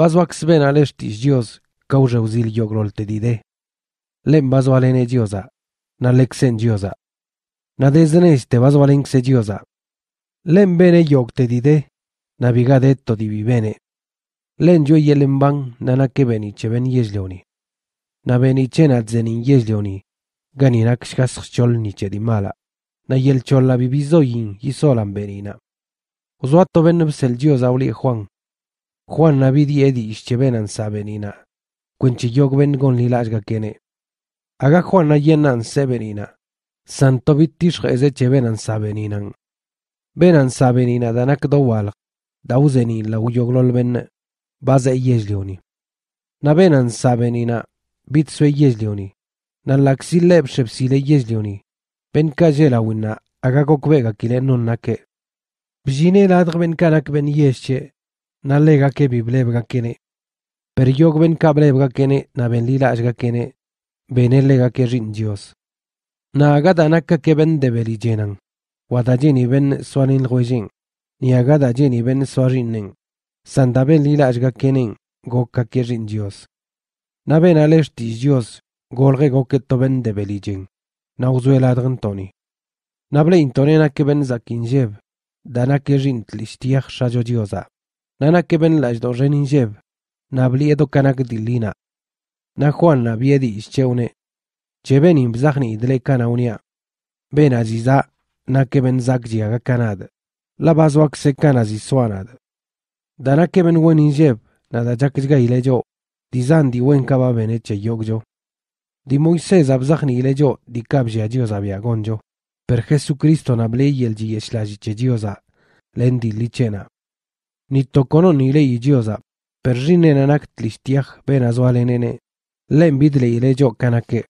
Bazvaxben alestis Dios, causauzil yogrol te dide. Lem bazvalene Diosa, na lexen Diosa. Na desdeneste Diosa. Lem bene yog te dide, di vivene. Len yo y elen van, nana que beni cheven yesleoni. Na beni chena zenin yesleoni, ganinak shkas chol niche di mala. Na yel chol la vivizoyin y benina. ben Juan. Juan Navidi edi ischebenan sabenina. Quenchi yog gon kene. Aga Juan ayenan sebenina. Santo vittis reze chebenan sabeninan. Benan sabenina danak dowal. Dauzeni la joglolben, ben. Baze yezlioni. Na benan sabenina. Bitsue yezlioni. Na laxileb shepsile yezlioni. Ben kajela winna. Aga kokvega kile non nake. Bjine ben kanak ben nallegake lila asga kene nabenlilashgakene, ke rin Dios. Naagadanaca que ven de beligenan, Wadajeni ben suanin Niagada Jeni ben suarinen, sandaben Lila gokake rin Dios. Naben alestis Dios, golge goketoben de beligen, nauzueladren toni. Nable intonena que ven zakinjev, dana que rintlistiach Shajo nana keben la do renin jev, na bliedo kanak dilina. Na Juan na biedi ischeune, jeben im zahni idle kanaunia. Ben aziza, na keben zak kanad, la bazwak se kanazi suanad. Dana keben wenin jev, na da jakzga ilejo, dizan di wen kaba beneche yogjo. Di Moisés abzahni ilejo, di kabjia dioza biagonjo. Per Jesucristo na blei el jieslaji che dioza, lendi licena. ni kono nire ijioza, perrinen anak tlistiak ben azualenene, eh. lehen bidle ilejo kanake.